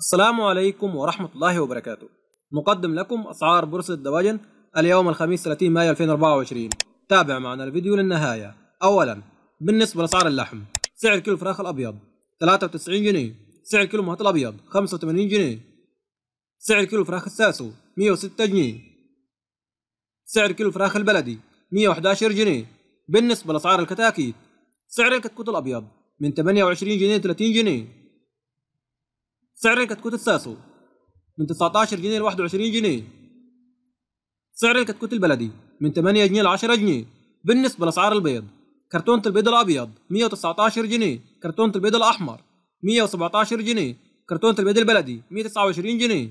السلام عليكم ورحمة الله وبركاته نقدم لكم أسعار بورصة دواجن اليوم الخميس 30 مايو 2024 تابع معنا الفيديو للنهاية أولا بالنسبة لأسعار اللحم سعر كيلو الفراخ الأبيض 93 جنيه سعر كيلو مهات الأبيض 85 جنيه سعر كيلو الفراخ الساسو 106 جنيه سعر كيلو الفراخ البلدي 111 جنيه بالنسبة لأسعار الكتاكيت سعر الكتكوت الأبيض من 28 جنيه 30 جنيه سعر الكتكوت الساسو من 19 جنيه ل 21 جنيه سعر الكتكوت البلدي من 8 جنيه ل 10 جنيه بالنسبة لأسعار البيض كرتونة البيض الأبيض 119 جنيه كرتونة البيض الأحمر 117 جنيه كرتونة البيض البلدي 129 جنيه